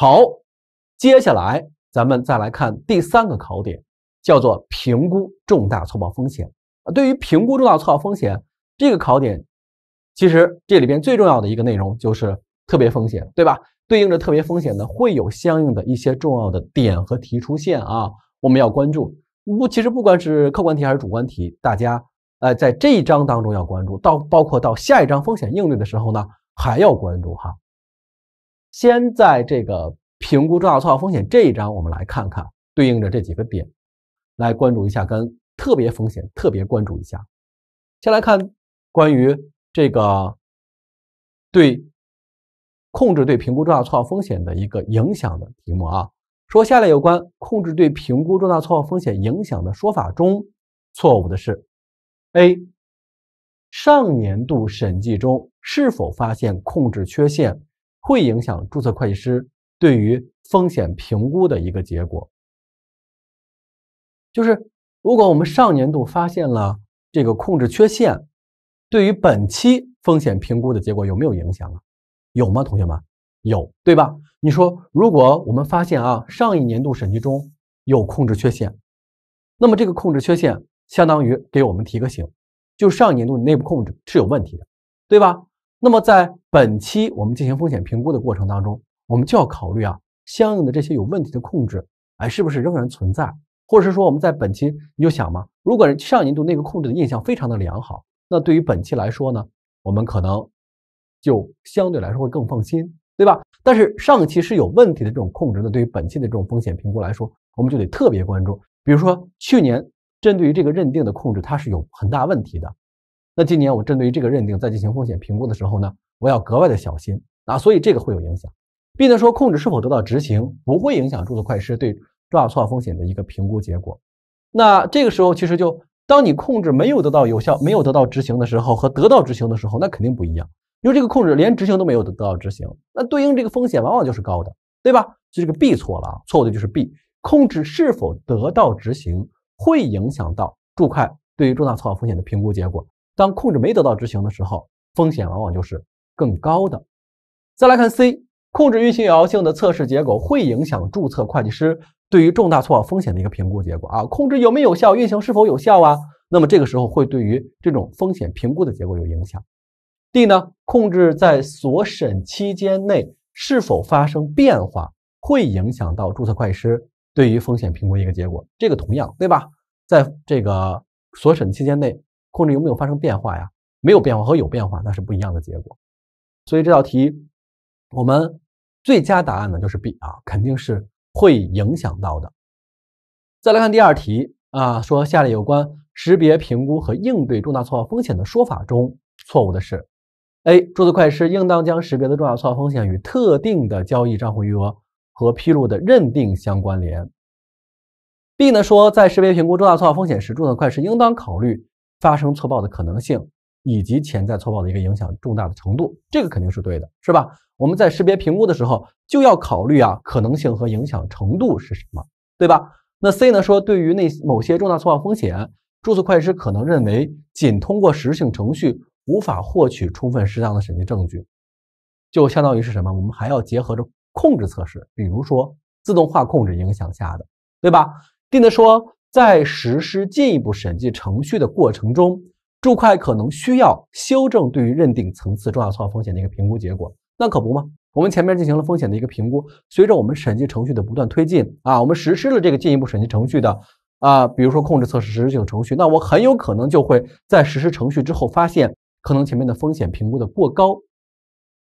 好，接下来咱们再来看第三个考点，叫做评估重大错报风险。对于评估重大错报风险这个考点，其实这里边最重要的一个内容就是特别风险，对吧？对应着特别风险呢，会有相应的一些重要的点和题出现啊，我们要关注。不，其实不管是客观题还是主观题，大家呃在这一章当中要关注，到包括到下一章风险应对的时候呢，还要关注哈。先在这个评估重大错报风险这一章，我们来看看对应着这几个点，来关注一下跟特别风险特别关注一下。先来看关于这个对控制对评估重大错报风险的一个影响的题目啊。说下列有关控制对评估重大错报风险影响的说法中，错误的是 A 上年度审计中是否发现控制缺陷。会影响注册会计师对于风险评估的一个结果，就是如果我们上年度发现了这个控制缺陷，对于本期风险评估的结果有没有影响啊？有吗？同学们，有，对吧？你说，如果我们发现啊上一年度审计中有控制缺陷，那么这个控制缺陷相当于给我们提个醒，就上一年度内部控制是有问题的，对吧？那么在本期我们进行风险评估的过程当中，我们就要考虑啊相应的这些有问题的控制，哎，是不是仍然存在？或者是说我们在本期你就想嘛，如果上年度那个控制的印象非常的良好，那对于本期来说呢，我们可能就相对来说会更放心，对吧？但是上期是有问题的这种控制呢，对于本期的这种风险评估来说，我们就得特别关注。比如说去年针对于这个认定的控制，它是有很大问题的。那今年我针对于这个认定，在进行风险评估的时候呢，我要格外的小心啊，所以这个会有影响。B 呢说控制是否得到执行不会影响注册会计师对重大错报风险的一个评估结果。那这个时候其实就当你控制没有得到有效、没有得到执行的时候和得到执行的时候，那肯定不一样。因为这个控制连执行都没有得到执行，那对应这个风险往往就是高的，对吧？所以这个 B 错了，错误的就是 B，控制是否得到执行会影响到注会对于重大错报风险的评估结果。当控制没得到执行的时候，风险往往就是更高的。再来看 C，控制运行有效性的测试结果会影响注册会计师对于重大错报风险的一个评估结果啊，控制有没有效，运行是否有效啊？那么这个时候会对于这种风险评估的结果有影响。D 呢，控制在所审期间内是否发生变化，会影响到注册会计师对于风险评估一个结果。这个同样对吧？在这个所审期间内。控制有没有发生变化呀？没有变化和有变化那是不一样的结果，所以这道题我们最佳答案呢就是 B 啊，肯定是会影响到的。再来看第二题啊，说下列有关识别、评估和应对重大错报风险的说法中错误的是：A. 注册会计师应当将识别的重大错报风险与特定的交易、账户余额和披露的认定相关联。B 呢说，在识别、评估重大错报风险时，注册会计师应当考虑。发生错报的可能性以及潜在错报的一个影响重大的程度，这个肯定是对的，是吧？我们在识别评估的时候就要考虑啊可能性和影响程度是什么，对吧？那 C 呢说，对于那某些重大错报风险，注册会计师可能认为仅通过实质性程序无法获取充分适当的审计证据，就相当于是什么？我们还要结合着控制测试，比如说自动化控制影响下的，对吧？D 呢说。在实施进一步审计程序的过程中，注会可能需要修正对于认定层次重要错误风险的一个评估结果。那可不吗？我们前面进行了风险的一个评估，随着我们审计程序的不断推进啊，我们实施了这个进一步审计程序的啊，比如说控制测试实施性程序，那我很有可能就会在实施程序之后发现，可能前面的风险评估的过高，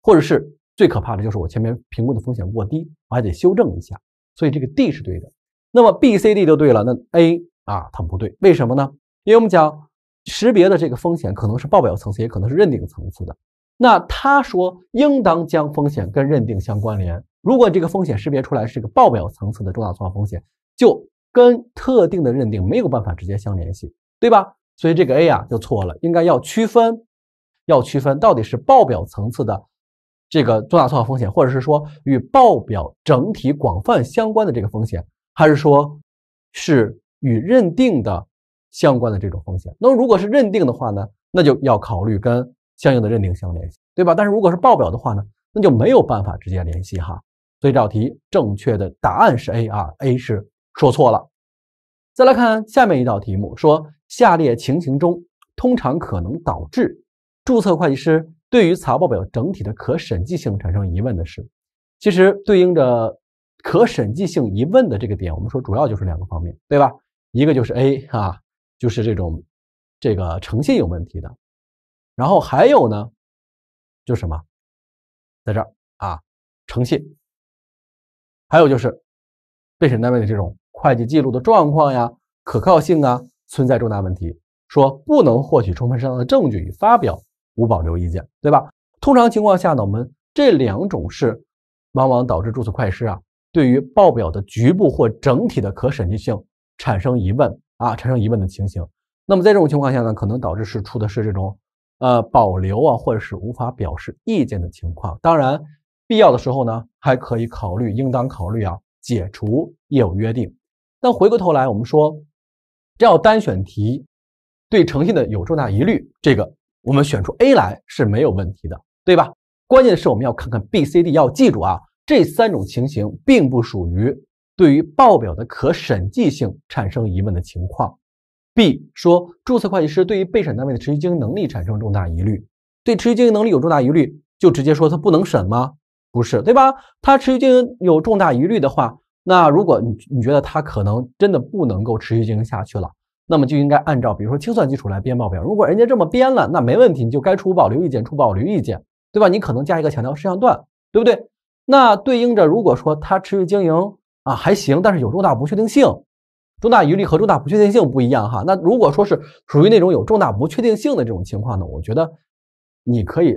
或者是最可怕的就是我前面评估的风险过低，我还得修正一下。所以这个 D 是对的。那么 B、C、D 都对了，那 A 啊，它不对，为什么呢？因为我们讲识别的这个风险可能是报表层次，也可能是认定层次的。那他说应当将风险跟认定相关联，如果这个风险识别出来是个报表层次的重大错报风险，就跟特定的认定没有办法直接相联系，对吧？所以这个 A 啊就错了，应该要区分，要区分到底是报表层次的这个重大错报风险，或者是说与报表整体广泛相关的这个风险。还是说，是与认定的相关的这种风险。那么如果是认定的话呢，那就要考虑跟相应的认定相联系，对吧？但是如果是报表的话呢，那就没有办法直接联系哈。所以这道题正确的答案是 A 啊，A 是说错了。再来看下面一道题目，说下列情形中，通常可能导致注册会计师对于财务报表整体的可审计性产生疑问的是，其实对应着。可审计性疑问的这个点，我们说主要就是两个方面，对吧？一个就是 A 啊，就是这种这个诚信有问题的，然后还有呢，就是什么，在这儿啊，诚信。还有就是被审单位的这种会计记录的状况呀，可靠性啊，存在重大问题，说不能获取充分适当的证据，与发表无保留意见，对吧？通常情况下呢，我们这两种是往往导致注册会计师啊。对于报表的局部或整体的可审计性产生疑问啊，产生疑问的情形，那么在这种情况下呢，可能导致是出的是这种呃保留啊，或者是无法表示意见的情况。当然，必要的时候呢，还可以考虑，应当考虑啊解除业务约定。但回过头来，我们说这道单选题对诚信的有重大疑虑，这个我们选出 A 来是没有问题的，对吧？关键是我们要看看 B、C、D，要记住啊。这三种情形并不属于对于报表的可审计性产生疑问的情况。B 说注册会计师对于被审单位的持续经营能力产生重大疑虑，对持续经营能力有重大疑虑，就直接说他不能审吗？不是，对吧？他持续经营有重大疑虑的话，那如果你你觉得他可能真的不能够持续经营下去了，那么就应该按照比如说清算基础来编报表。如果人家这么编了，那没问题，你就该出保留意见，出保留意见，对吧？你可能加一个强调事项段，对不对？那对应着，如果说它持续经营啊还行，但是有重大不确定性，重大疑虑和重大不确定性不一样哈。那如果说是属于那种有重大不确定性的这种情况呢，我觉得你可以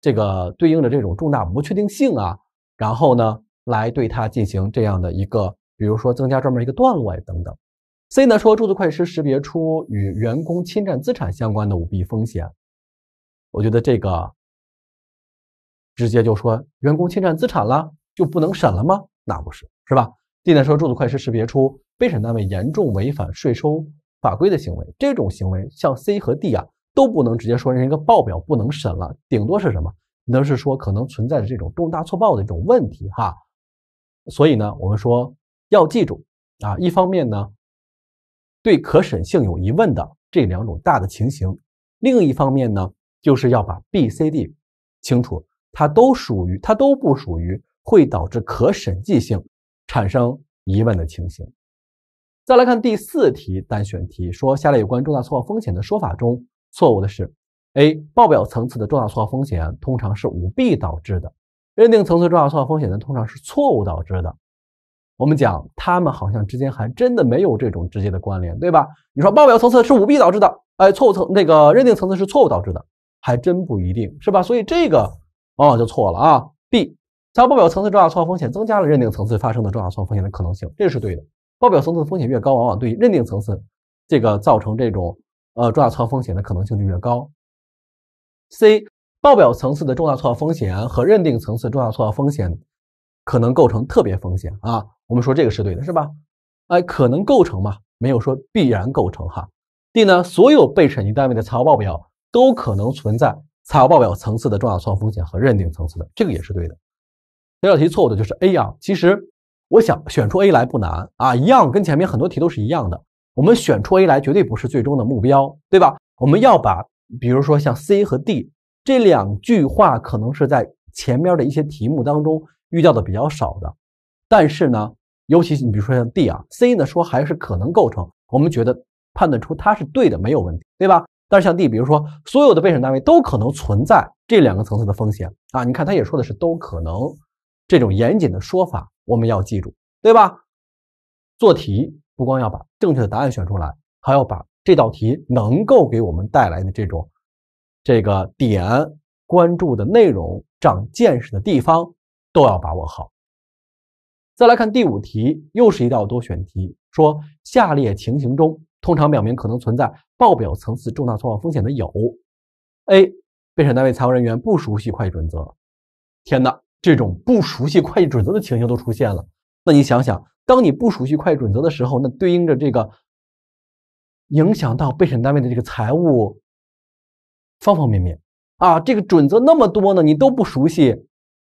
这个对应着这种重大不确定性啊，然后呢来对它进行这样的一个，比如说增加专门一个段落呀等等。C 呢说注册会计师识别出与员工侵占资产相关的舞弊风险，我觉得这个。直接就说员工侵占资产了，就不能审了吗？那不是，是吧地呢？说注册会计师识别出被审单位严重违反税收法规的行为，这种行为像 C 和 D 啊，都不能直接说是一个报表不能审了，顶多是什么？那是说可能存在着这种重大错报的一种问题哈。所以呢，我们说要记住啊，一方面呢，对可审性有疑问的这两种大的情形，另一方面呢，就是要把 B、C、D 清楚。它都属于，它都不属于，会导致可审计性产生疑问的情形。再来看第四题单选题，说下列有关重大错报风险的说法中，错误的是：A. 报表层次的重大错报风险通常是舞弊导致的；认定层次重大错报风险呢，通常是错误导致的。我们讲它们好像之间还真的没有这种直接的关联，对吧？你说报表层次是舞弊导致的，哎，错误层那个认定层次是错误导致的，还真不一定，是吧？所以这个。往往就错了啊！B. 加报表层次重大错报风险增加了认定层次发生的重大错报风险的可能性，这是对的。报表层次的风险越高，往往对认定层次这个造成这种呃重大错报风险的可能性就越高。C. 报表层次的重大错报风险和认定层次重大错报风险可能构成特别风险啊，我们说这个是对的，是吧？哎，可能构成嘛，没有说必然构成哈。D 呢，所有被审计单位的财务报表都可能存在。财务报表层次的重要错误风险和认定层次的这个也是对的，这道题错误的就是 A 啊，其实我想选出 A 来不难啊，一样跟前面很多题都是一样的。我们选出 A 来绝对不是最终的目标，对吧？我们要把，比如说像 C 和 D 这两句话，可能是在前面的一些题目当中遇到的比较少的。但是呢，尤其你比如说像 D 啊，C 呢说还是可能构成，我们觉得判断出它是对的没有问题，对吧？但是，像 D，比如说，所有的被审单位都可能存在这两个层次的风险啊。你看，它也说的是都可能，这种严谨的说法，我们要记住，对吧？做题不光要把正确的答案选出来，还要把这道题能够给我们带来的这种这个点关注的内容、长见识的地方都要把握好。再来看第五题，又是一道多选题，说下列情形中。通常表明可能存在报表层次重大错报风险的有：A. 被审单位财务人员不熟悉会计准则。天哪，这种不熟悉会计准则的情形都出现了。那你想想，当你不熟悉会计准则的时候，那对应着这个影响到被审单位的这个财务方方面面啊，这个准则那么多呢，你都不熟悉，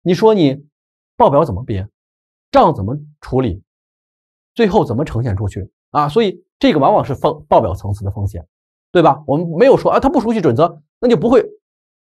你说你报表怎么编，账怎么处理，最后怎么呈现出去？啊，所以这个往往是风报表层次的风险，对吧？我们没有说啊，他不熟悉准则，那就不会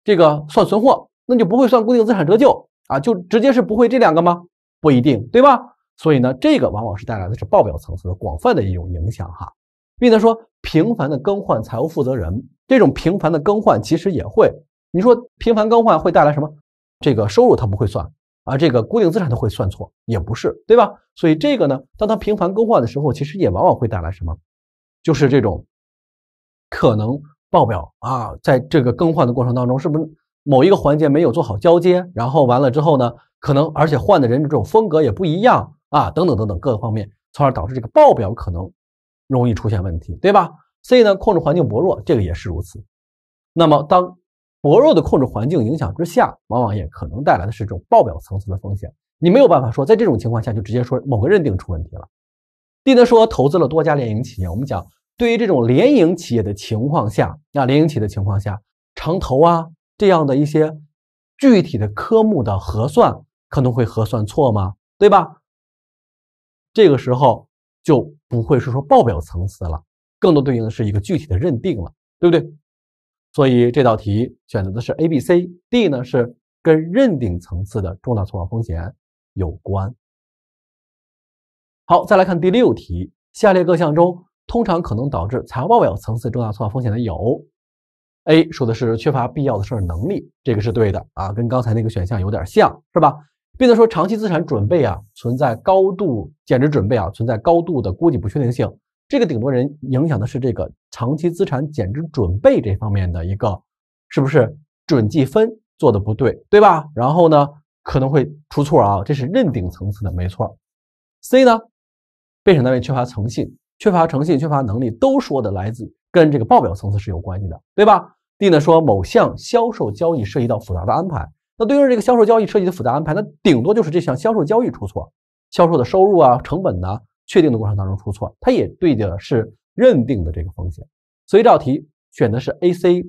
这个算存货，那就不会算固定资产折旧啊，就直接是不会这两个吗？不一定，对吧？所以呢，这个往往是带来的是报表层次的广泛的一种影响哈。并且说频繁的更换财务负责人，这种频繁的更换其实也会，你说频繁更换会带来什么？这个收入他不会算。啊，这个固定资产都会算错，也不是，对吧？所以这个呢，当它频繁更换的时候，其实也往往会带来什么？就是这种可能报表啊，在这个更换的过程当中，是不是某一个环节没有做好交接？然后完了之后呢，可能而且换的人这种风格也不一样啊，等等等等各个方面，从而导致这个报表可能容易出现问题，对吧？所以呢，控制环境薄弱，这个也是如此。那么当。薄弱的控制环境影响之下，往往也可能带来的是这种报表层次的风险。你没有办法说，在这种情况下就直接说某个认定出问题了。蒂德说投资了多家联营企业，我们讲对于这种联营企业的情况下，那联营企业的情况下，长投啊这样的一些具体的科目的核算可能会核算错吗？对吧？这个时候就不会是说报表层次了，更多对应的是一个具体的认定了，对不对？所以这道题选择的是 A、B、C、D 呢，是跟认定层次的重大错报风险有关。好，再来看第六题，下列各项中通常可能导致财务报表层次重大错报风险的有，A 说的是缺乏必要的设置能力，这个是对的啊，跟刚才那个选项有点像是吧，并且说长期资产准备啊存在高度减值准备啊存在高度的估计不确定性。这个顶多人影响的是这个长期资产减值准备这方面的一个是不是准计分做的不对，对吧？然后呢可能会出错啊，这是认定层次的，没错。C 呢，被审单位缺乏诚信，缺乏诚信，缺乏能力，都说的来自跟这个报表层次是有关系的，对吧？D 呢说某项销售交易涉及到复杂的安排，那对应这个销售交易涉及的复杂安排，那顶多就是这项销售交易出错，销售的收入啊，成本呢？确定的过程当中出错，它也对的是认定的这个风险，所以这道题选的是 A、C、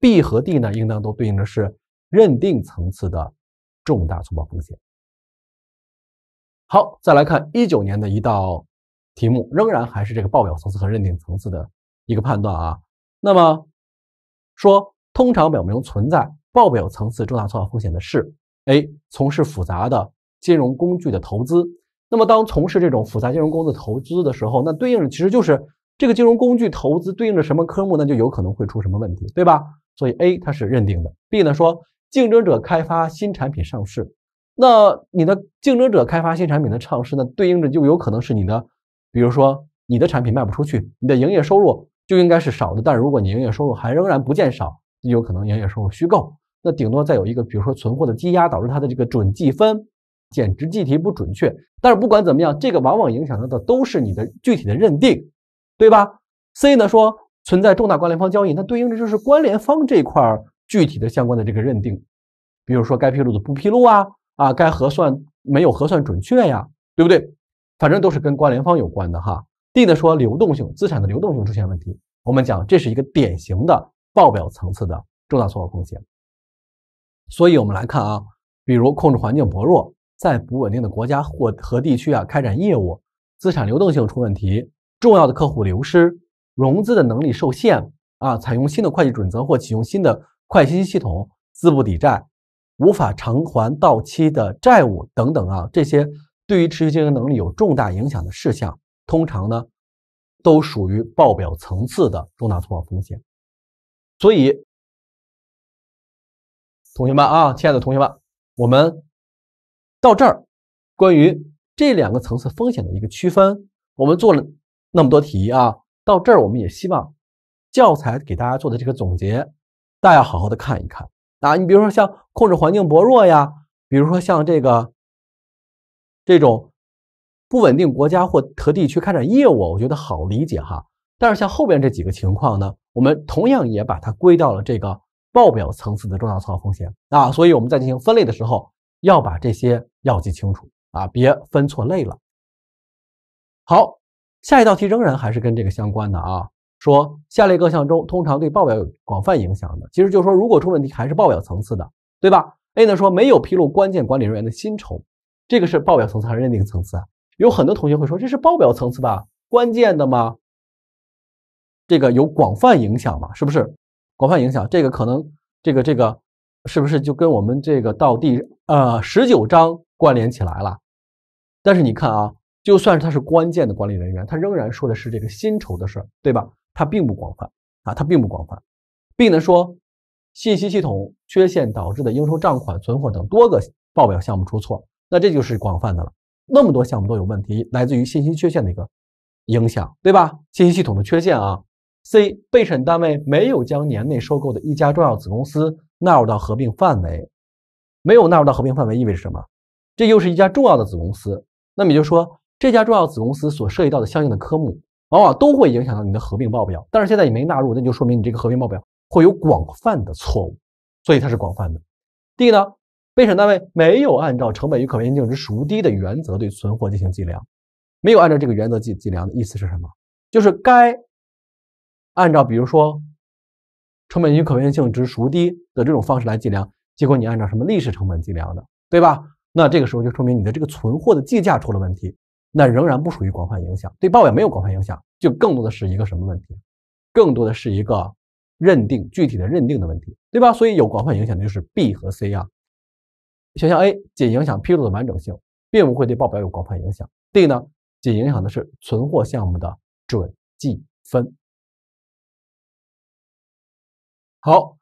B 和 D 呢，应当都对应的是认定层次的重大错报风险。好，再来看一九年的一道题目，仍然还是这个报表层次和认定层次的一个判断啊。那么说，通常表明存在报表层次重大错报风险的是 A，从事复杂的金融工具的投资。那么，当从事这种复杂金融工具投资的时候，那对应的其实就是这个金融工具投资对应着什么科目，那就有可能会出什么问题，对吧？所以 A 它是认定的。B 呢说竞争者开发新产品上市，那你的竞争者开发新产品的上市呢，对应着就有可能是你的，比如说你的产品卖不出去，你的营业收入就应该是少的。但是如果你营业收入还仍然不见少，就有可能营业收入虚构。那顶多再有一个，比如说存货的积压导致它的这个准计分。减值计提不准确，但是不管怎么样，这个往往影响到的都是你的具体的认定，对吧？C 呢说存在重大关联方交易，那对应的就是关联方这块具体的相关的这个认定，比如说该披露的不披露啊，啊该核算没有核算准确呀，对不对？反正都是跟关联方有关的哈。D 呢说流动性资产的流动性出现问题，我们讲这是一个典型的报表层次的重大错报风险。所以我们来看啊，比如控制环境薄弱。在不稳定的国家或和地区啊开展业务，资产流动性出问题，重要的客户流失，融资的能力受限啊，采用新的会计准则或启用新的会计信息系统，资不抵债，无法偿还到期的债务等等啊，这些对于持续经营能力有重大影响的事项，通常呢都属于报表层次的重大错报风险。所以，同学们啊，亲爱的同学们，我们。到这儿，关于这两个层次风险的一个区分，我们做了那么多题啊。到这儿，我们也希望教材给大家做的这个总结，大家好好的看一看啊。你比如说像控制环境薄弱呀，比如说像这个这种不稳定国家或特地区开展业务，我觉得好理解哈。但是像后边这几个情况呢，我们同样也把它归到了这个报表层次的重要操作风险啊。所以我们在进行分类的时候，要把这些。要记清楚啊，别分错类了。好，下一道题仍然还是跟这个相关的啊。说下列各项中，通常对报表有广泛影响的，其实就是说，如果出问题还是报表层次的，对吧？A 呢说没有披露关键管理人员的薪酬，这个是报表层次还是认定层次啊？有很多同学会说这是报表层次吧？关键的吗？这个有广泛影响吗？是不是广泛影响？这个可能这个这个。是不是就跟我们这个到第呃十九章关联起来了？但是你看啊，就算是他是关键的管理人员，他仍然说的是这个薪酬的事儿，对吧？他并不广泛啊，他并不广泛，并能说信息系统缺陷导致的应收账款、存货等多个报表项目出错，那这就是广泛的了。那么多项目都有问题，来自于信息缺陷的一个影响，对吧？信息系统的缺陷啊。C 被审单位没有将年内收购的一家重要子公司。纳入到合并范围，没有纳入到合并范围意味着什么？这又是一家重要的子公司，那么也就是说，这家重要子公司所涉及到的相应的科目，往往都会影响到你的合并报表。但是现在你没纳入，那就说明你这个合并报表会有广泛的错误，所以它是广泛的。D 呢？被审单位没有按照成本与可变性净值孰低的原则对存货进行计量，没有按照这个原则计计量的意思是什么？就是该按照比如说。成本与可变性之孰低的这种方式来计量，结果你按照什么历史成本计量的，对吧？那这个时候就说明你的这个存货的计价出了问题，那仍然不属于广泛影响，对报表没有广泛影响，就更多的是一个什么问题？更多的是一个认定具体的认定的问题，对吧？所以有广泛影响的就是 B 和 C 啊。选项 A 仅影响披露的完整性，并不会对报表有广泛影响。D 呢，仅影响的是存货项目的准计分。好，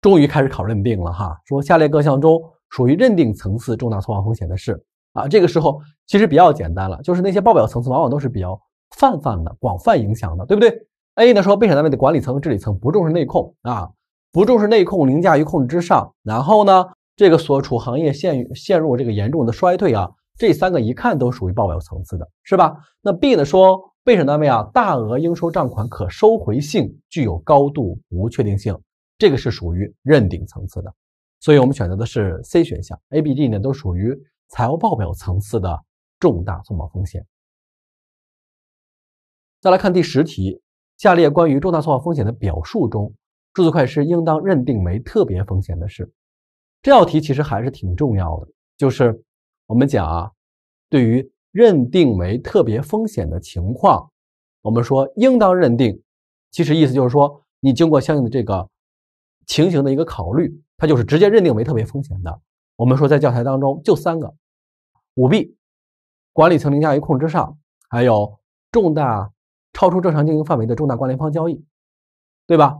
终于开始考认定了哈。说下列各项中属于认定层次重大错报风险的是啊，这个时候其实比较简单了，就是那些报表层次往往都是比较泛泛的、广泛影响的，对不对？A 呢说被审单位的管理层治理层不重视内控啊，不重视内控凌驾于控制之上，然后呢，这个所处行业陷陷入这个严重的衰退啊，这三个一看都属于报表层次的是吧？那 B 呢说被审单位啊大额应收账款可收回性具有高度不确定性。这个是属于认定层次的，所以我们选择的是 C 选项。A、B、D 呢都属于财务报表层次的重大错报风险。再来看第十题，下列关于重大错报风险的表述中，注册会计师应当认定为特别风险的是？这道题其实还是挺重要的，就是我们讲啊，对于认定为特别风险的情况，我们说应当认定，其实意思就是说，你经过相应的这个。情形的一个考虑，它就是直接认定为特别风险的。我们说在教材当中就三个：舞弊、管理层凌驾于控制上，还有重大超出正常经营范围的重大关联方交易，对吧？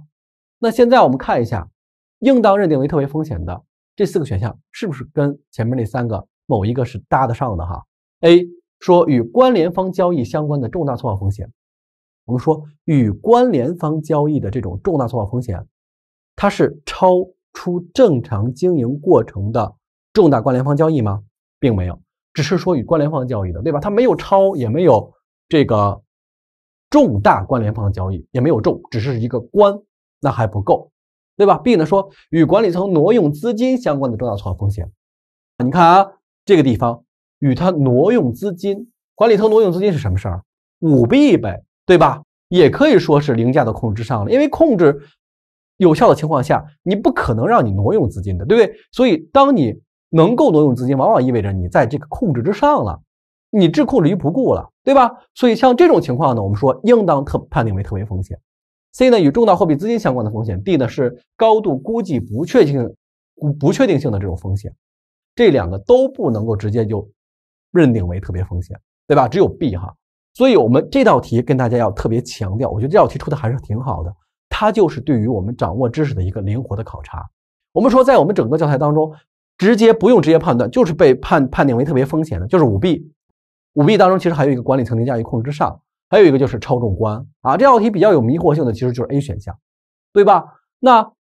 那现在我们看一下，应当认定为特别风险的这四个选项是不是跟前面那三个某一个是搭得上的哈？A 说与关联方交易相关的重大错报风险，我们说与关联方交易的这种重大错报风险。它是超出正常经营过程的重大关联方交易吗？并没有，只是说与关联方交易的，对吧？它没有超，也没有这个重大关联方交易，也没有重，只是一个关，那还不够，对吧？B 呢？说与管理层挪用资金相关的重大错作风险。你看啊，这个地方与它挪用资金，管理层挪用资金是什么事儿？舞弊呗，对吧？也可以说是凌驾到控制上了，因为控制。有效的情况下，你不可能让你挪用资金的，对不对？所以，当你能够挪用资金，往往意味着你在这个控制之上了，你置控于不顾了，对吧？所以，像这种情况呢，我们说应当特判定为特别风险。C 呢，与重大货币资金相关的风险；D 呢，是高度估计不确定性、不不确定性的这种风险。这两个都不能够直接就认定为特别风险，对吧？只有 B 哈。所以我们这道题跟大家要特别强调，我觉得这道题出的还是挺好的。它就是对于我们掌握知识的一个灵活的考察。我们说，在我们整个教材当中，直接不用直接判断，就是被判判定为特别风险的，就是舞弊。舞弊当中其实还有一个管理层凌驾于控制之上，还有一个就是超重观啊。这道题比较有迷惑性的，其实就是 A 选项，对吧？那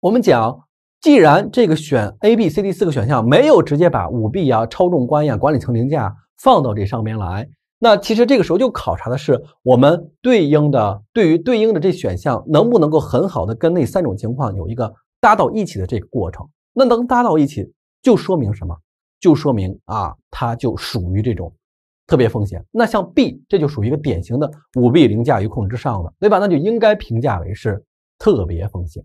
我们讲，既然这个选 A、B、C、D 四个选项没有直接把舞弊呀、超重观呀、管理层凌驾放到这上面来。那其实这个时候就考察的是我们对应的对于对应的这选项能不能够很好的跟那三种情况有一个搭到一起的这个过程。那能搭到一起，就说明什么？就说明啊，它就属于这种特别风险。那像 B，这就属于一个典型的舞弊凌驾于控制之上了，对吧？那就应该评价为是特别风险。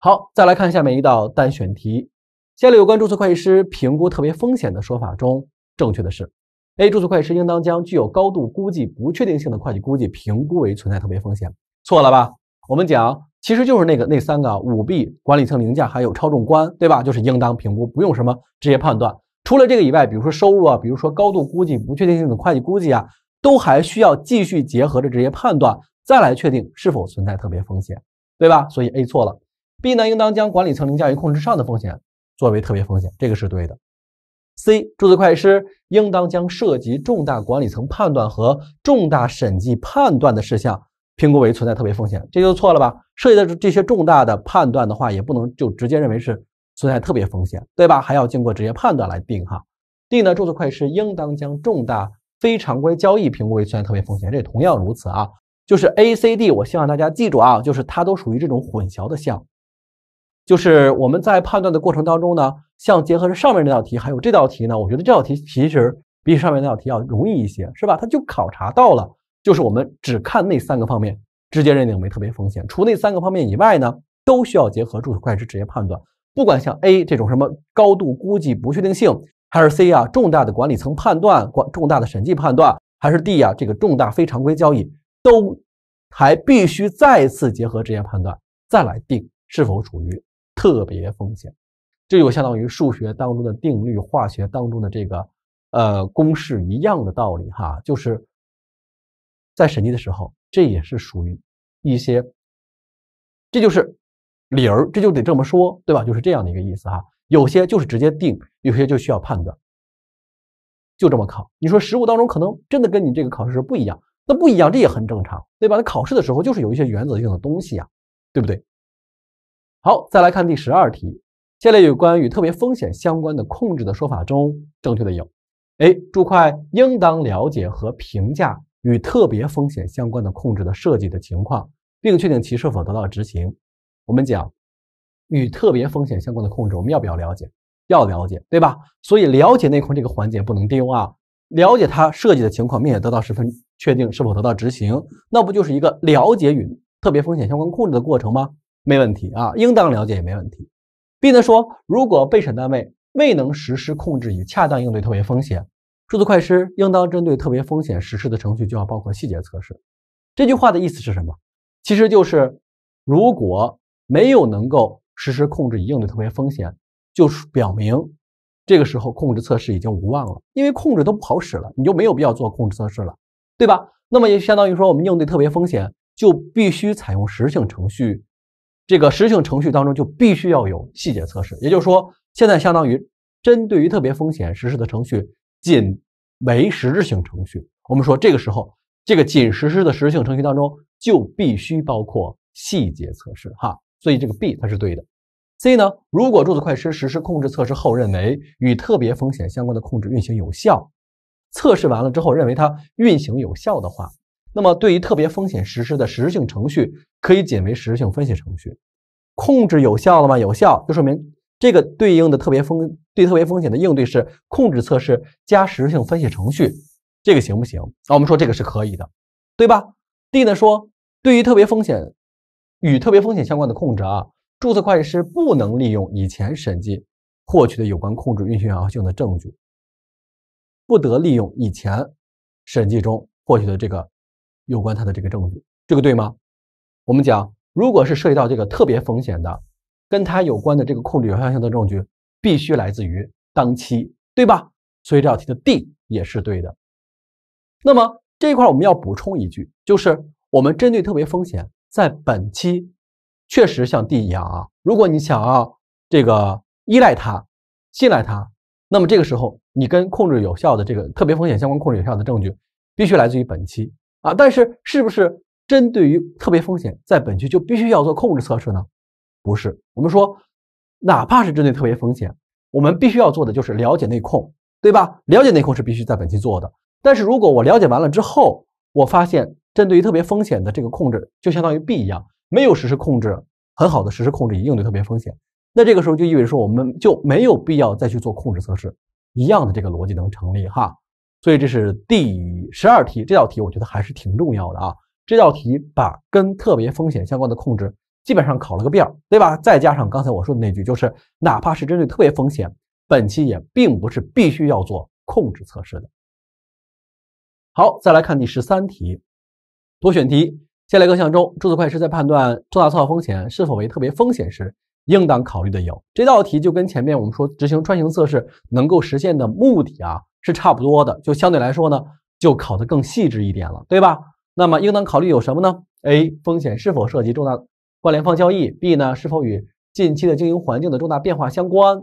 好，再来看下面一道单选题。下列有关注册会计师评估特别风险的说法中，正确的是，A 注册会计师应当将具有高度估计不确定性的会计估计评估为存在特别风险，错了吧？我们讲其实就是那个那三个舞弊、管理层凌驾还有超重关，对吧？就是应当评估，不用什么直接判断。除了这个以外，比如说收入啊，比如说高度估计不确定性的会计估计啊，都还需要继续结合着职业判断再来确定是否存在特别风险，对吧？所以 A 错了。B 呢，应当将管理层凌驾于控制上的风险作为特别风险，这个是对的。C. 注册会计师应当将涉及重大管理层判断和重大审计判断的事项评估为存在特别风险，这就错了吧？涉及的这些重大的判断的话，也不能就直接认为是存在特别风险，对吧？还要经过职业判断来定哈。D 呢？注册会计师应当将重大非常规交易评估为存在特别风险，这也同样如此啊。就是 A、C、D，我希望大家记住啊，就是它都属于这种混淆的项，就是我们在判断的过程当中呢。像结合着上面那道题，还有这道题呢，我觉得这道题其实比上面那道题要容易一些，是吧？它就考察到了，就是我们只看那三个方面，直接认定为特别风险。除那三个方面以外呢，都需要结合注册会计师职业判断。不管像 A 这种什么高度估计不确定性，还是 C 啊重大的管理层判断、管重大的审计判断，还是 D 啊这个重大非常规交易，都还必须再次结合职业判断再来定是否属于特别风险。这就相当于数学当中的定律、化学当中的这个呃公式一样的道理哈，就是在审计的时候，这也是属于一些，这就是理儿，这就得这么说，对吧？就是这样的一个意思哈。有些就是直接定，有些就需要判断，就这么考。你说实务当中可能真的跟你这个考试不一样，那不一样，这也很正常，对吧？那考试的时候就是有一些原则性的东西啊，对不对？好，再来看第十二题。下列有关与特别风险相关的控制的说法中，正确的有：A. 注会应当了解和评价与特别风险相关的控制的设计的情况，并确定其是否得到执行。我们讲与特别风险相关的控制，我们要不要了解？要了解，对吧？所以了解内控这个环节不能丢啊！了解它设计的情况，并且得到十分确定是否得到执行，那不就是一个了解与特别风险相关控制的过程吗？没问题啊，应当了解也没问题。B 呢说，如果被审单位未能实施控制以恰当应对特别风险，注册会计师应当针对特别风险实施的程序就要包括细节测试。这句话的意思是什么？其实就是，如果没有能够实施控制以应对特别风险，就表明这个时候控制测试已经无望了，因为控制都不好使了，你就没有必要做控制测试了，对吧？那么也相当于说，我们应对特别风险就必须采用实质性程序。这个实质性程序当中就必须要有细节测试，也就是说，现在相当于针对于特别风险实施的程序，仅为实质性程序。我们说这个时候，这个仅实施的实质性程序当中就必须包括细节测试哈。所以这个 B 它是对的。C 呢，如果注册会计师实施控制测试后认为与特别风险相关的控制运行有效，测试完了之后认为它运行有效的话，那么对于特别风险实施的实质性程序。可以解为实质性分析程序，控制有效了吗？有效就说明这个对应的特别风对特别风险的应对是控制测试加实质性分析程序，这个行不行？啊，我们说这个是可以的，对吧？D 呢说，对于特别风险与特别风险相关的控制啊，注册会计师不能利用以前审计获取的有关控制运行有效性的证据，不得利用以前审计中获取的这个有关它的这个证据，这个对吗？我们讲，如果是涉及到这个特别风险的，跟它有关的这个控制有效性的证据，必须来自于当期，对吧？所以这道题的 D 也是对的。那么这一块我们要补充一句，就是我们针对特别风险，在本期确实像 D 一样啊，如果你想要这个依赖它、信赖它，那么这个时候你跟控制有效的这个特别风险相关控制有效的证据，必须来自于本期啊。但是是不是？针对于特别风险，在本期就必须要做控制测试呢？不是，我们说，哪怕是针对特别风险，我们必须要做的就是了解内控，对吧？了解内控是必须在本期做的。但是如果我了解完了之后，我发现针对于特别风险的这个控制就相当于 B 一样，没有实施控制，很好的实施控制以应对特别风险，那这个时候就意味着说，我们就没有必要再去做控制测试，一样的这个逻辑能成立哈。所以这是第十二题，这道题我觉得还是挺重要的啊。这道题把跟特别风险相关的控制基本上考了个遍，对吧？再加上刚才我说的那句，就是哪怕是针对特别风险，本期也并不是必须要做控制测试的。好，再来看第十三题，多选题。下列各项中，注册会计师在判断重大操作风险是否为特别风险时，应当考虑的有。这道题就跟前面我们说执行穿行测试能够实现的目的啊是差不多的，就相对来说呢，就考得更细致一点了，对吧？那么应当考虑有什么呢？A. 风险是否涉及重大关联方交易？B. 呢是否与近期的经营环境的重大变化相关？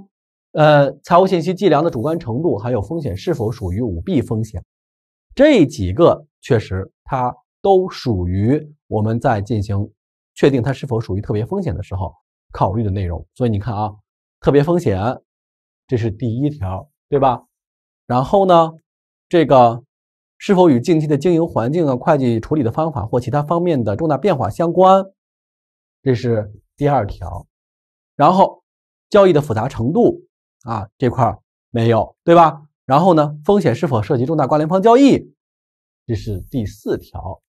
呃，财务信息计量的主观程度，还有风险是否属于舞弊风险？这几个确实它都属于我们在进行确定它是否属于特别风险的时候考虑的内容。所以你看啊，特别风险这是第一条，对吧？然后呢，这个。是否与近期的经营环境啊、会计处理的方法或其他方面的重大变化相关？这是第二条。然后，交易的复杂程度啊这块没有，对吧？然后呢，风险是否涉及重大关联方交易？这是第四条。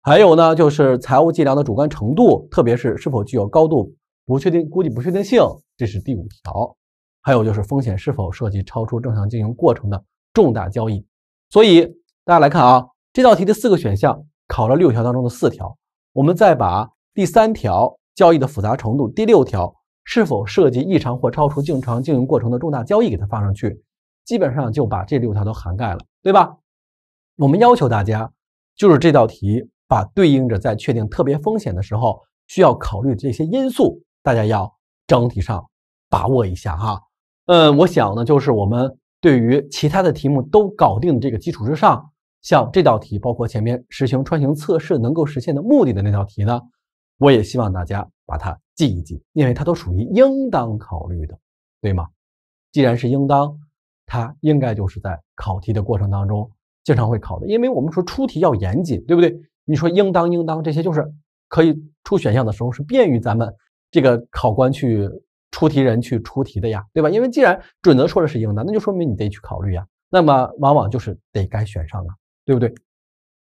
还有呢，就是财务计量的主观程度，特别是是否具有高度不确定、估计不确定性？这是第五条。还有就是风险是否涉及超出正常经营过程的重大交易？所以。大家来看啊，这道题的四个选项考了六条当中的四条，我们再把第三条交易的复杂程度、第六条是否涉及异常或超出正常经营过程的重大交易给它放上去，基本上就把这六条都涵盖了，对吧？我们要求大家就是这道题把对应着在确定特别风险的时候需要考虑的这些因素，大家要整体上把握一下哈。嗯，我想呢，就是我们对于其他的题目都搞定的这个基础之上。像这道题，包括前面实行穿行测试能够实现的目的的那道题呢，我也希望大家把它记一记，因为它都属于应当考虑的，对吗？既然是应当，它应该就是在考题的过程当中经常会考的，因为我们说出题要严谨，对不对？你说应当，应当这些就是可以出选项的时候是便于咱们这个考官去出题人去出题的呀，对吧？因为既然准则说的是应当，那就说明你得去考虑呀，那么往往就是得该选上了。对不对？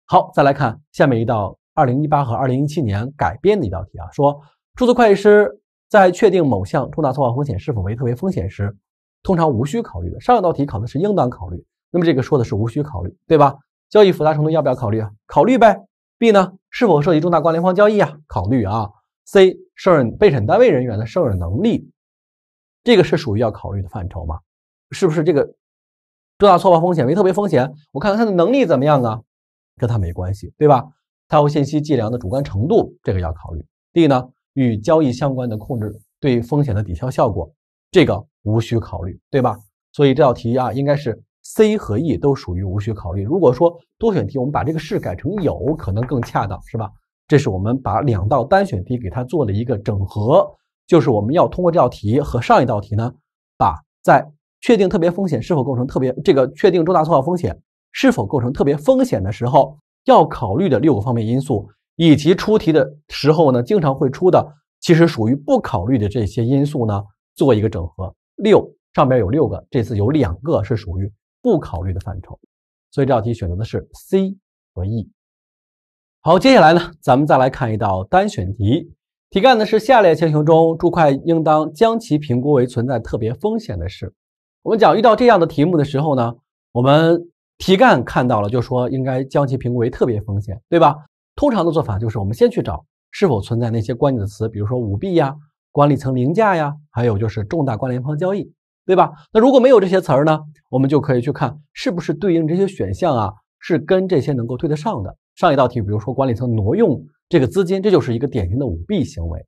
好，再来看下面一道二零一八和二零一七年改编的一道题啊，说注册会计师在确定某项重大错误风险是否为特别风险时，通常无需考虑的。上一道题考的是应当考虑，那么这个说的是无需考虑，对吧？交易复杂程度要不要考虑啊？考虑呗。B 呢？是否涉及重大关联方交易啊？考虑啊。C 胜任被审单位人员的胜任能力，这个是属于要考虑的范畴吗？是不是这个？重大错报风险为特别风险，我看看他的能力怎么样啊？跟他没关系，对吧？财务信息计量的主观程度，这个要考虑。D 呢，与交易相关的控制对风险的抵消效果，这个无需考虑，对吧？所以这道题啊，应该是 C 和 E 都属于无需考虑。如果说多选题，我们把这个是改成有可能更恰当，是吧？这是我们把两道单选题给它做了一个整合，就是我们要通过这道题和上一道题呢，把在。确定特别风险是否构成特别这个确定重大错报风险是否构成特别风险的时候，要考虑的六个方面因素，以及出题的时候呢，经常会出的其实属于不考虑的这些因素呢，做一个整合。六上面有六个，这次有两个是属于不考虑的范畴，所以这道题选择的是 C 和 E。好，接下来呢，咱们再来看一道单选题，题干呢是下列情形中，注会应当将其评估为存在特别风险的是。我们讲遇到这样的题目的时候呢，我们题干看到了就说应该将其评估为特别风险，对吧？通常的做法就是我们先去找是否存在那些关键的词，比如说舞弊呀、管理层凌驾呀，还有就是重大关联方交易，对吧？那如果没有这些词儿呢，我们就可以去看是不是对应这些选项啊是跟这些能够对得上的。上一道题比如说管理层挪用这个资金，这就是一个典型的舞弊行为，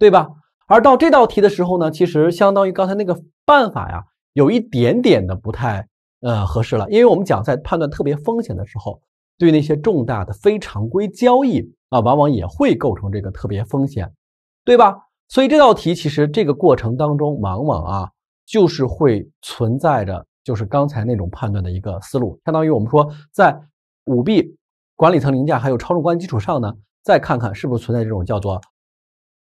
对吧？而到这道题的时候呢，其实相当于刚才那个办法呀。有一点点的不太呃合适了，因为我们讲在判断特别风险的时候，对那些重大的非常规交易啊，往往也会构成这个特别风险，对吧？所以这道题其实这个过程当中，往往啊就是会存在着就是刚才那种判断的一个思路，相当于我们说在舞弊、管理层凌驾还有操纵观基础上呢，再看看是不是存在这种叫做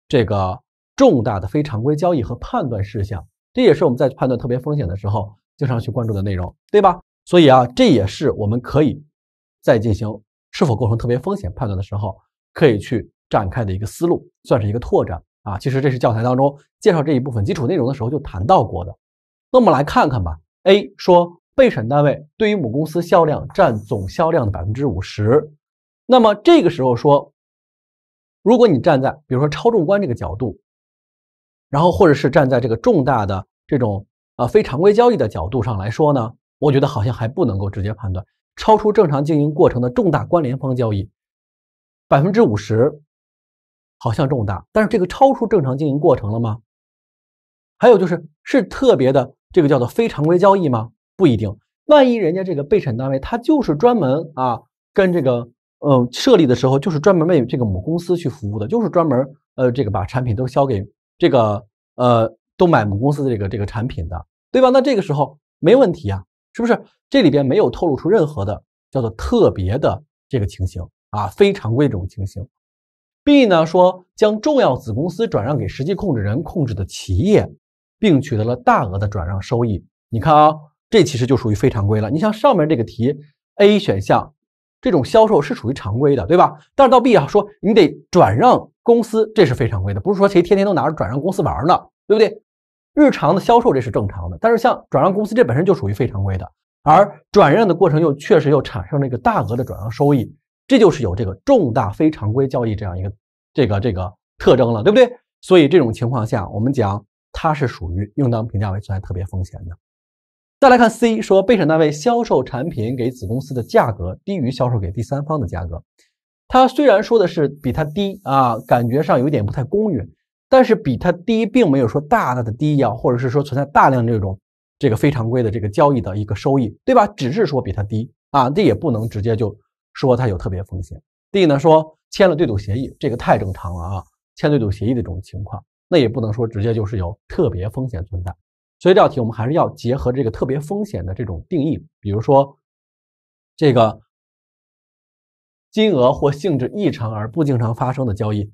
这个重大的非常规交易和判断事项。这也是我们在判断特别风险的时候经常去关注的内容，对吧？所以啊，这也是我们可以在进行是否构成特别风险判断的时候可以去展开的一个思路，算是一个拓展啊。其实这是教材当中介绍这一部分基础内容的时候就谈到过的。那我们来看看吧。A 说，被审单位对于母公司销量占总销量的百分之五十。那么这个时候说，如果你站在比如说超重关这个角度。然后，或者是站在这个重大的这种呃非常规交易的角度上来说呢，我觉得好像还不能够直接判断超出正常经营过程的重大关联方交易百分之五十，好像重大，但是这个超出正常经营过程了吗？还有就是是特别的这个叫做非常规交易吗？不一定，万一人家这个被审单位他就是专门啊跟这个呃设立的时候就是专门为这个母公司去服务的，就是专门呃这个把产品都销给。这个呃，都买母公司的这个这个产品的，对吧？那这个时候没问题啊，是不是？这里边没有透露出任何的叫做特别的这个情形啊，非常规这种情形。B 呢说将重要子公司转让给实际控制人控制的企业，并取得了大额的转让收益。你看啊，这其实就属于非常规了。你像上面这个题 A 选项。这种销售是属于常规的，对吧？但是到 B 啊说你得转让公司，这是非常规的，不是说谁天天都拿着转让公司玩呢，对不对？日常的销售这是正常的，但是像转让公司这本身就属于非常规的，而转让的过程又确实又产生了一个大额的转让收益，这就是有这个重大非常规交易这样一个这个这个特征了，对不对？所以这种情况下，我们讲它是属于应当评价为存在特别风险的。再来看 C 说，被审单位销售产品给子公司的价格低于销售给第三方的价格。他虽然说的是比它低啊，感觉上有点不太公允，但是比它低并没有说大大的低啊，或者是说存在大量这种这个非常规的这个交易的一个收益，对吧？只是说比它低啊，这也不能直接就说它有特别风险。D 呢说签了对赌协议，这个太正常了啊，签对赌协议的这种情况，那也不能说直接就是有特别风险存在。所以这道题我们还是要结合这个特别风险的这种定义，比如说这个金额或性质异常而不经常发生的交易，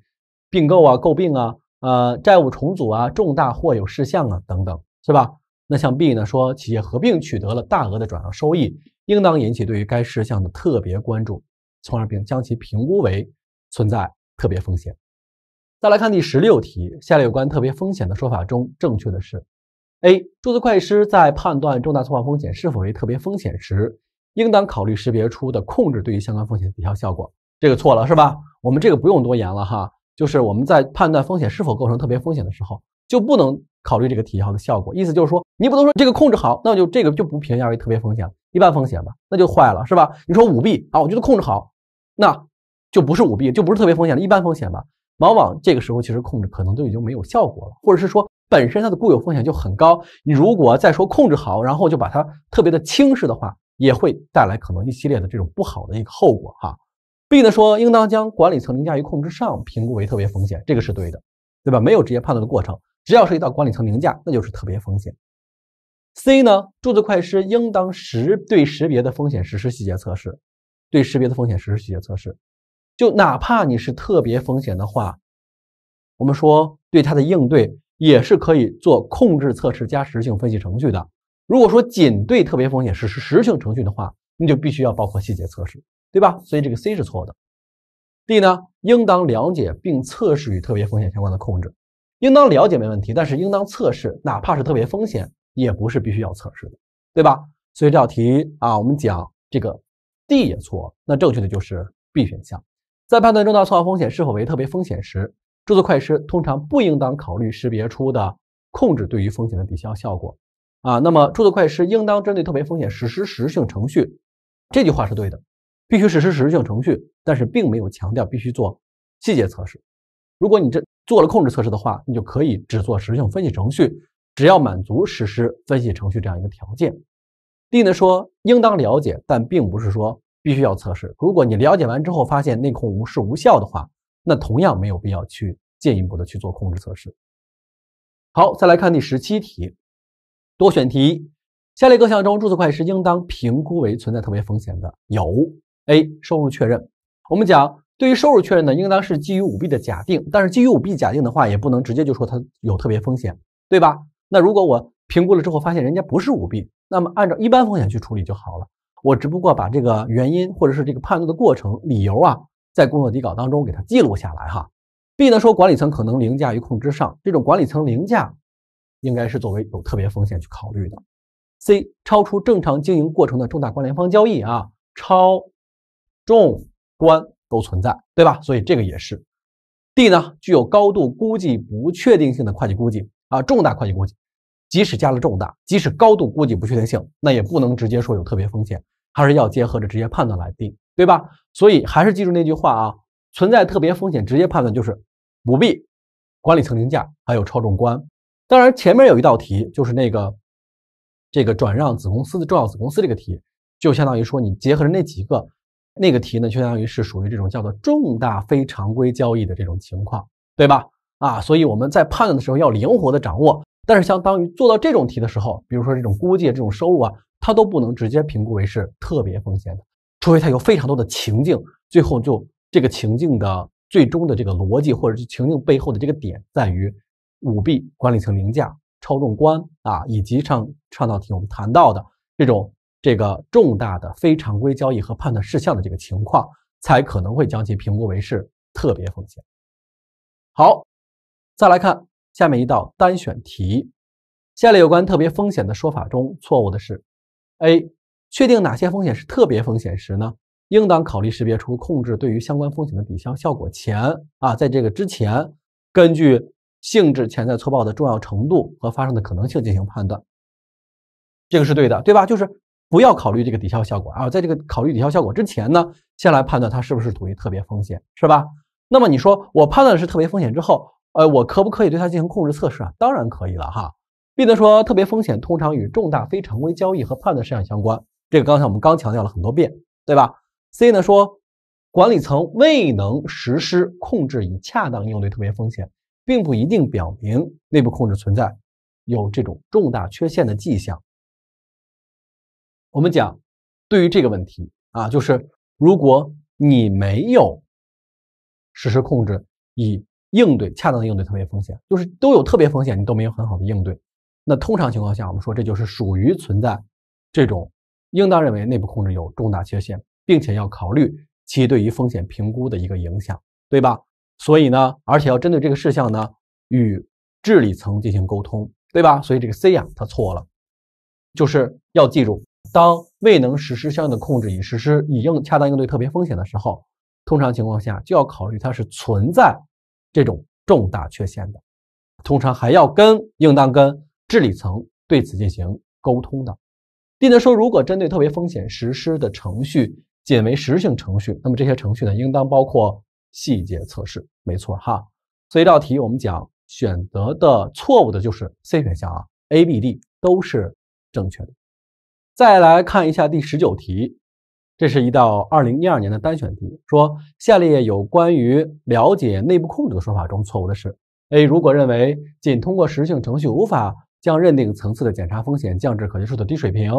并购啊、购并啊、呃债务重组啊、重大或有事项啊等等，是吧？那像 B 呢说，企业合并取得了大额的转让收益，应当引起对于该事项的特别关注，从而并将其评估为存在特别风险。再来看第十六题，下列有关特别风险的说法中正确的是？A 注册会计师在判断重大错报风险是否为特别风险时，应当考虑识别出的控制对于相关风险抵消效果。这个错了是吧？我们这个不用多言了哈，就是我们在判断风险是否构成特别风险的时候，就不能考虑这个抵消的效果。意思就是说，你不能说这个控制好，那就这个就不评价为特别风险了，一般风险吧？那就坏了是吧？你说舞弊啊，我觉得控制好，那就不是舞弊，就不是特别风险了，一般风险吧？往往这个时候其实控制可能都已经没有效果了，或者是说。本身它的固有风险就很高，你如果再说控制好，然后就把它特别的轻视的话，也会带来可能一系列的这种不好的一个后果哈。B 呢说应当将管理层凌驾于控制上，评估为特别风险，这个是对的，对吧？没有直接判断的过程，只要涉及到管理层凌驾，那就是特别风险。C 呢，注册会计师应当识对识别的风险实施细节测试，对识别的风险实施细节测试，就哪怕你是特别风险的话，我们说对它的应对。也是可以做控制测试加实质性分析程序的。如果说仅对特别风险实施实质性程序的话，那就必须要包括细节测试，对吧？所以这个 C 是错的。D 呢，应当了解并测试与特别风险相关的控制，应当了解没问题，但是应当测试，哪怕是特别风险，也不是必须要测试的，对吧？所以这道题啊，我们讲这个 D 也错，那正确的就是 B 选项，在判断重大错报风险是否为特别风险时。注册会计师通常不应当考虑识别出的控制对于风险的抵消效果啊。那么，注册会计师应当针对特别风险实施实质性程序，这句话是对的，必须实施实质性程序，但是并没有强调必须做细节测试。如果你这做了控制测试的话，你就可以只做实质性分析程序，只要满足实施分析程序这样一个条件。D 呢说应当了解，但并不是说必须要测试。如果你了解完之后发现内控无是无效的话。那同样没有必要去进一步的去做控制测试。好，再来看第十七题，多选题。下列各项中，注册会计师应当评估为存在特别风险的有：A. 收入确认。我们讲，对于收入确认呢，应当是基于舞弊的假定。但是基于舞弊假定的话，也不能直接就说它有特别风险，对吧？那如果我评估了之后发现人家不是舞弊，那么按照一般风险去处理就好了。我只不过把这个原因或者是这个判断的过程、理由啊。在工作底稿当中给它记录下来哈。B 呢说管理层可能凌驾于控制上，这种管理层凌驾应该是作为有特别风险去考虑的。C 超出正常经营过程的重大关联方交易啊，超重关都存在，对吧？所以这个也是。D 呢具有高度估计不确定性的会计估计啊，重大会计估计，即使加了重大，即使高度估计不确定性，那也不能直接说有特别风险，还是要结合着职业判断来定。对吧？所以还是记住那句话啊，存在特别风险，直接判断就是不弊、管理层评价，还有超重关。当然前面有一道题，就是那个这个转让子公司的重要子公司这个题，就相当于说你结合着那几个那个题呢，就相当于是属于这种叫做重大非常规交易的这种情况，对吧？啊，所以我们在判断的时候要灵活的掌握。但是相当于做到这种题的时候，比如说这种估计这种收入啊，它都不能直接评估为是特别风险的。除非它有非常多的情境，最后就这个情境的最终的这个逻辑，或者是情境背后的这个点在于舞弊、管理层凌驾、超重关啊，以及上上道题我们谈到的这种这个重大的非常规交易和判断事项的这个情况，才可能会将其评估为是特别风险。好，再来看下面一道单选题，下列有关特别风险的说法中错误的是，A。确定哪些风险是特别风险时呢，应当考虑识别出控制对于相关风险的抵消效果前啊，在这个之前，根据性质、潜在错报的重要程度和发生的可能性进行判断。这个是对的，对吧？就是不要考虑这个抵消效果啊，在这个考虑抵消效果之前呢，先来判断它是不是属于特别风险，是吧？那么你说我判断是特别风险之后，呃，我可不可以对它进行控制测试啊？当然可以了哈。毕德说，特别风险通常与重大非常规交易和判断事项相关。这个刚才我们刚强调了很多遍，对吧？C 呢说，管理层未能实施控制以恰当应对特别风险，并不一定表明内部控制存在有这种重大缺陷的迹象。我们讲，对于这个问题啊，就是如果你没有实施控制以应对恰当的应对特别风险，就是都有特别风险，你都没有很好的应对，那通常情况下，我们说这就是属于存在这种。应当认为内部控制有重大缺陷，并且要考虑其对于风险评估的一个影响，对吧？所以呢，而且要针对这个事项呢，与治理层进行沟通，对吧？所以这个 C 呀，它错了。就是要记住，当未能实施相应的控制以实施以应恰当应对特别风险的时候，通常情况下就要考虑它是存在这种重大缺陷的，通常还要跟应当跟治理层对此进行沟通的。记得说，如果针对特别风险实施的程序仅为实质性程序，那么这些程序呢，应当包括细节测试。没错哈，所以这道题我们讲选择的错误的就是 C 选项啊，A、B、D 都是正确的。再来看一下第十九题，这是一道二零一二年的单选题，说下列有关于了解内部控制的说法中错误的是：A，如果认为仅通过实质性程序无法。将认定层次的检查风险降至可接受的低水平，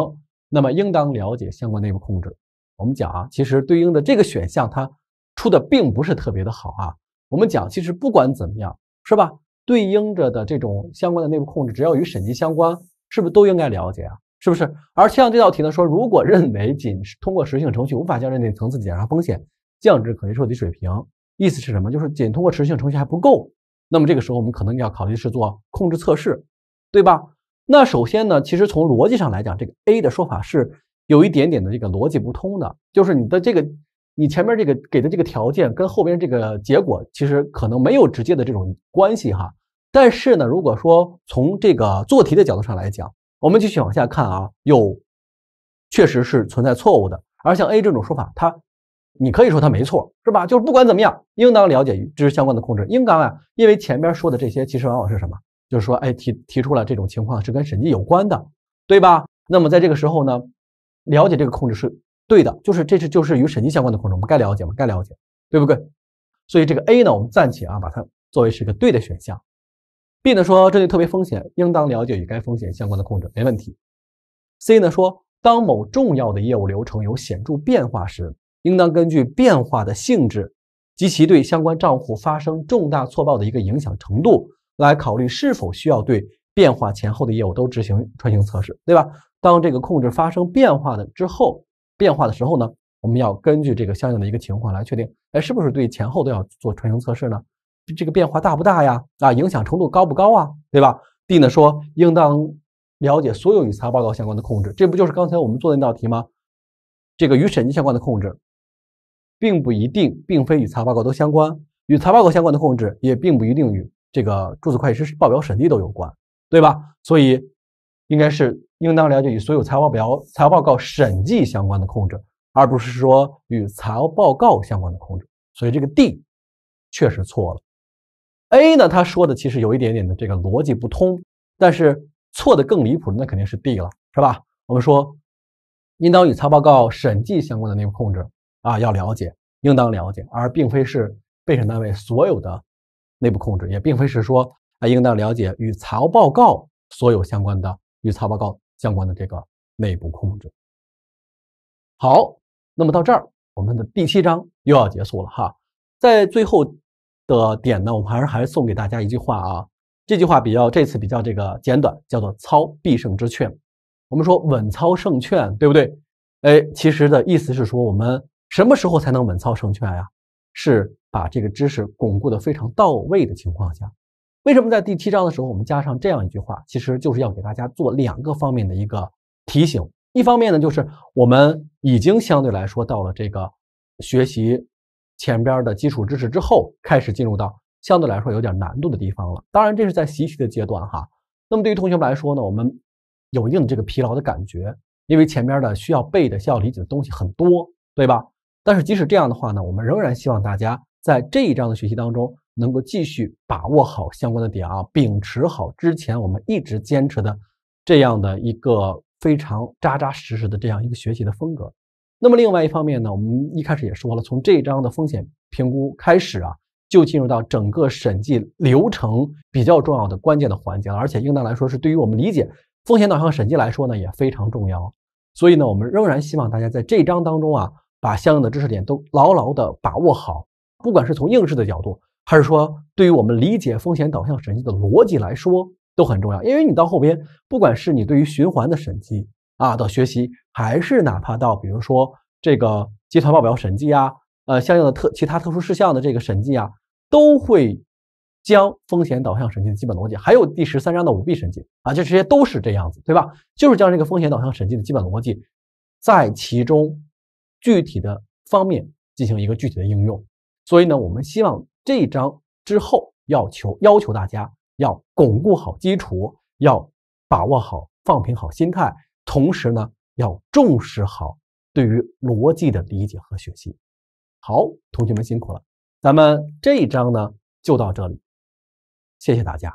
那么应当了解相关内部控制。我们讲啊，其实对应的这个选项它出的并不是特别的好啊。我们讲，其实不管怎么样，是吧？对应着的这种相关的内部控制，只要与审计相关，是不是都应该了解啊？是不是？而像这道题呢，说如果认为仅通过实质性程序无法将认定层次检查风险降至可接受低水平，意思是什么？就是仅通过实质性程序还不够。那么这个时候，我们可能要考虑是做控制测试。对吧？那首先呢，其实从逻辑上来讲，这个 A 的说法是有一点点的这个逻辑不通的，就是你的这个你前面这个给的这个条件跟后边这个结果其实可能没有直接的这种关系哈。但是呢，如果说从这个做题的角度上来讲，我们继续往下看啊，有确实是存在错误的。而像 A 这种说法，它你可以说它没错，是吧？就是不管怎么样，应当了解与识相关的控制，应当啊，因为前面说的这些其实往往是什么？就是说，哎，提提出了这种情况是跟审计有关的，对吧？那么在这个时候呢，了解这个控制是对的，就是这是就是与审计相关的控制，我们该了解吗？该了解，对不对？所以这个 A 呢，我们暂且啊，把它作为是一个对的选项。B 呢说，针对特别风险，应当了解与该风险相关的控制，没问题。C 呢说，当某重要的业务流程有显著变化时，应当根据变化的性质及其对相关账户发生重大错报的一个影响程度。来考虑是否需要对变化前后的业务都执行穿行测试，对吧？当这个控制发生变化的之后，变化的时候呢，我们要根据这个相应的一个情况来确定，哎，是不是对前后都要做穿行测试呢？这个变化大不大呀？啊，影响程度高不高啊？对吧？D 呢说应当了解所有与财务报告相关的控制，这不就是刚才我们做的那道题吗？这个与审计相关的控制，并不一定并非与财务报告都相关，与财务报告相关的控制也并不一定与。这个注册会计师报表审计都有关，对吧？所以应该是应当了解与所有财务表、财务报告审计相关的控制，而不是说与财务报告相关的控制。所以这个 D 确实错了。A 呢，他说的其实有一点点的这个逻辑不通，但是错的更离谱，那肯定是 D 了，是吧？我们说应当与财务报告审计相关的内部控制啊，要了解，应当了解，而并非是被审单位所有的。内部控制也并非是说啊，应当了解与财务报告所有相关的与财务报告相关的这个内部控制。好，那么到这儿，我们的第七章又要结束了哈。在最后的点呢，我们还是还是送给大家一句话啊，这句话比较这次比较这个简短，叫做“操必胜之券”。我们说稳操胜券，对不对？哎，其实的意思是说，我们什么时候才能稳操胜券呀？是把这个知识巩固的非常到位的情况下，为什么在第七章的时候我们加上这样一句话？其实就是要给大家做两个方面的一个提醒。一方面呢，就是我们已经相对来说到了这个学习前边的基础知识之后，开始进入到相对来说有点难度的地方了。当然，这是在习题的阶段哈。那么对于同学们来说呢，我们有一定的这个疲劳的感觉，因为前边的需要背的、需要理解的东西很多，对吧？但是，即使这样的话呢，我们仍然希望大家在这一章的学习当中，能够继续把握好相关的点啊，秉持好之前我们一直坚持的这样的一个非常扎扎实实的这样一个学习的风格。那么，另外一方面呢，我们一开始也说了，从这一章的风险评估开始啊，就进入到整个审计流程比较重要的关键的环节了，而且应当来说是对于我们理解风险导向审计来说呢，也非常重要。所以呢，我们仍然希望大家在这一章当中啊。把相应的知识点都牢牢地把握好，不管是从应试的角度，还是说对于我们理解风险导向审计的逻辑来说，都很重要。因为你到后边，不管是你对于循环的审计啊的学习，还是哪怕到比如说这个集团报表审计啊，呃，相应的特其他特殊事项的这个审计啊，都会将风险导向审计的基本逻辑，还有第十三章的舞弊审计啊，就这些都是这样子，对吧？就是将这个风险导向审计的基本逻辑在其中。具体的方面进行一个具体的应用，所以呢，我们希望这一章之后要求要求大家要巩固好基础，要把握好，放平好心态，同时呢，要重视好对于逻辑的理解和学习。好，同学们辛苦了，咱们这一章呢就到这里，谢谢大家。